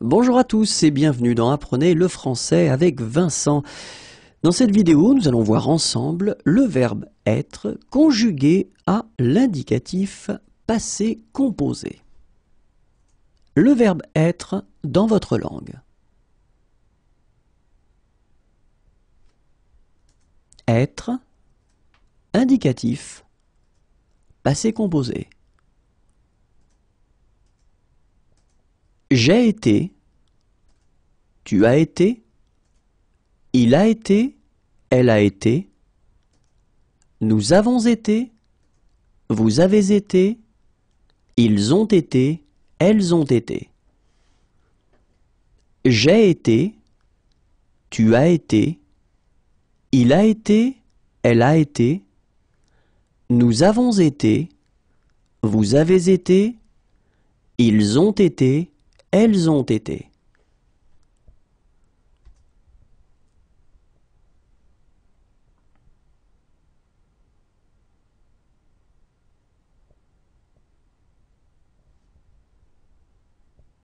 Bonjour à tous et bienvenue dans Apprenez le français avec Vincent. Dans cette vidéo, nous allons voir ensemble le verbe être conjugué à l'indicatif passé composé. Le verbe être dans votre langue. Être, indicatif, passé composé. J'ai été. Tu as été. Il a été. Elle a été. Nous avons été. Vous avez été. Ils ont été. Elles ont été. J'ai été. Tu as été. Il a été. Elle a été. Nous avons été. Vous avez été. Ils ont été elles ont été.